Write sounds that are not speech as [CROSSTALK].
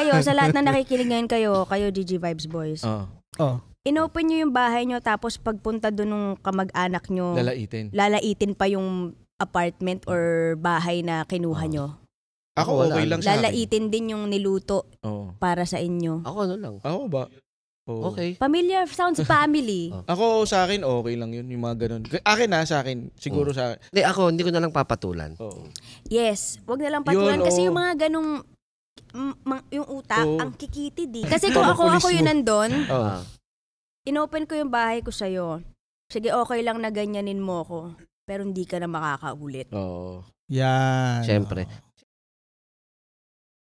kayo, sa lahat na [LAUGHS] nakikinig ngayon kayo, kayo DG Vibes Boys. Oo. Oh. Inopen nyo yung bahay nyo tapos pagpunta doon ng kamag-anak nyo, Lalaitin. lalaitin pa yung apartment or bahay na kinuha nyo. Ako, Wala. okay lang sa akin. Lalaitin din yung niluto Oo. para sa inyo. Ako ano lang. Ako ba? Oo. Okay. Familiar sounds [LAUGHS] family. Oh. Ako sa akin, okay lang yun. Yung mga ganun. Akin na, ah, sa akin. Siguro oh. sa akin. Hindi, ako, hindi ko na lang papatulan. Oo. Yes, wag na lang Yun, patulan kasi oo. yung oh. mga ganung yung utak, Oo. ang kikiti di. Kasi kung ako, ako yun nandun, Oo. inopen ko yung bahay ko sa'yo. Sige, okay lang na ganyanin mo ako. Pero hindi ka na makakaulit. Oo. Yan. Siyempre.